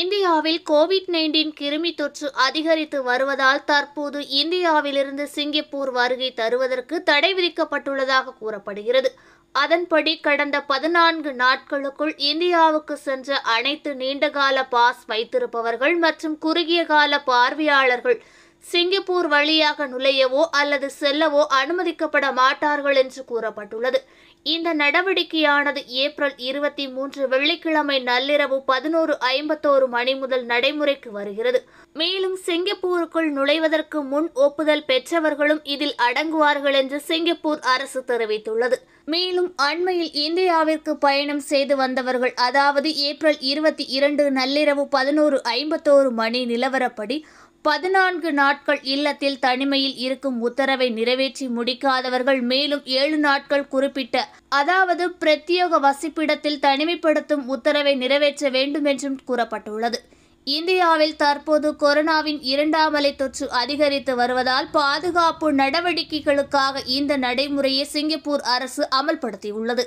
இந்தியாவில் Covid nineteen கிருமி தொற்று அதிகரித்து வருவதால் தற்போது இந்தியாவிலிருந்து சிங்கப்பூர் வருகை தருவதற்கு தடை விதிக்கப்பட்டுள்ளதாக கூறப்படுகிறது அதன்படி கடந்த பதினான்கு நாட்களுக்குள் இந்தியாவுக்கு சென்ற அனைத்து நீண்டகால பாஸ் வைத்திருப்பவர்கள் மற்றும் குறுகிய கால பார்வையாளர்கள் சிங்கப்பூர் வழியாக நுழையவோ அல்லது செல்லவோ அனுமதிக்கப்பட மாட்டார்கள் என்று கூறப்பட்டுள்ளது இந்த நடவடிக்கையானது ஏப்ரல் இருபத்தி மூன்று வெள்ளிக்கிழமை நள்ளிரவு பதினோரு ஐம்பத்தோரு மணி முதல் நடைமுறைக்கு வருகிறது மேலும் சிங்கப்பூருக்குள் நுழைவதற்கு முன் ஒப்புதல் பெற்றவர்களும் இதில் அடங்குவார்கள் என்று சிங்கப்பூர் அரசு தெரிவித்துள்ளது மேலும் அண்மையில் இந்தியாவிற்கு பயணம் செய்து வந்தவர்கள் அதாவது ஏப்ரல் இருபத்தி இரண்டு நள்ளிரவு பதினோரு ஐம்பத்தோரு மணி நிலவரப்படி பதினான்கு நாட்கள் இல்லத்தில் தனிமையில் இருக்கும் உத்தரவை நிறைவேற்றி முடிக்காதவர்கள் மேலும் ஏழு நாட்கள் குறிப்பிட்ட அதாவது பிரத்யேக வசிப்பிடத்தில் தனிமைப்படுத்தும் உத்தரவை நிறைவேற்ற வேண்டும் என்றும் கூறப்பட்டுள்ளது இந்தியாவில் தற்போது கொரோனாவின் இரண்டாம் அலை தொற்று அதிகரித்து வருவதால் பாதுகாப்பு நடவடிக்கைகளுக்காக இந்த நடைமுறையை சிங்கப்பூர் அரசு அமல்படுத்தியுள்ளது